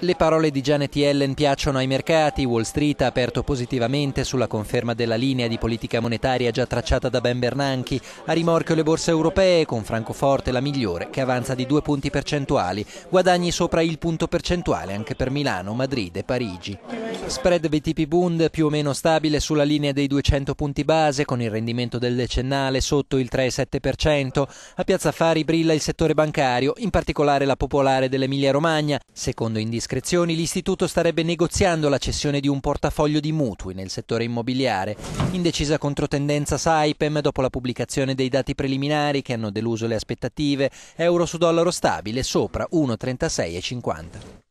Le parole di Janet Yellen piacciono ai mercati, Wall Street ha aperto positivamente sulla conferma della linea di politica monetaria già tracciata da Ben Bernanchi, a rimorchio le borse europee con Francoforte la migliore che avanza di due punti percentuali, guadagni sopra il punto percentuale anche per Milano, Madrid e Parigi. Spread BTP Bund più o meno stabile sulla linea dei 200 punti base con il rendimento del decennale sotto il 3,7%. A Piazza Fari brilla il settore bancario, in particolare la popolare dell'Emilia Romagna. Secondo indiscrezioni l'istituto starebbe negoziando la cessione di un portafoglio di mutui nel settore immobiliare. Indecisa controtendenza Saipem dopo la pubblicazione dei dati preliminari che hanno deluso le aspettative, euro su dollaro stabile sopra 1,36,50.